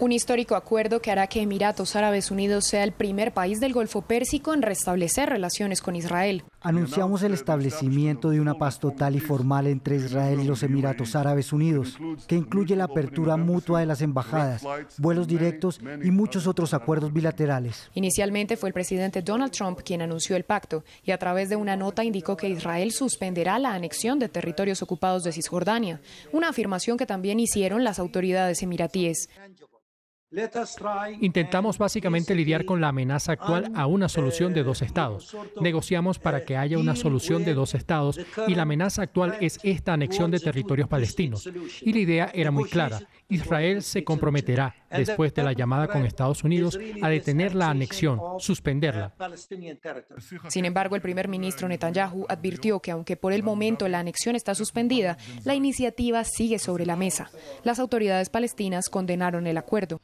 Un histórico acuerdo que hará que Emiratos Árabes Unidos sea el primer país del Golfo Pérsico en restablecer relaciones con Israel. Anunciamos el establecimiento de una paz total y formal entre Israel y los Emiratos Árabes Unidos, que incluye la apertura mutua de las embajadas, vuelos directos y muchos otros acuerdos bilaterales. Inicialmente fue el presidente Donald Trump quien anunció el pacto y a través de una nota indicó que Israel suspenderá la anexión de territorios ocupados de Cisjordania, una afirmación que también hicieron las autoridades emiratíes. Intentamos básicamente lidiar con la amenaza actual a una eh, solución de dos estados. Negociamos para que haya una solución de dos estados y la amenaza actual es esta anexión de territorios palestinos. Y la idea era muy clara. Israel se comprometerá, después de la llamada con Estados Unidos, a detener la anexión, suspenderla. Sin embargo, el primer ministro Netanyahu advirtió que aunque por el momento la anexión está suspendida, la iniciativa sigue sobre la mesa. Las autoridades palestinas condenaron el acuerdo.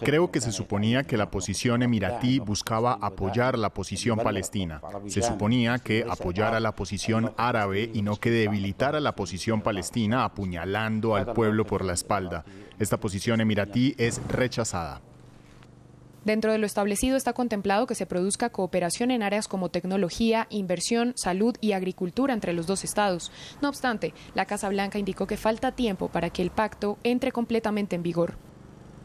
Creo que se suponía que la posición emiratí buscaba apoyar la posición palestina. Se suponía que apoyara la posición árabe y no que debilitara la posición palestina apuñalando al pueblo por la espalda. Esta posición emiratí es rechazada. Dentro de lo establecido está contemplado que se produzca cooperación en áreas como tecnología, inversión, salud y agricultura entre los dos estados. No obstante, la Casa Blanca indicó que falta tiempo para que el pacto entre completamente en vigor.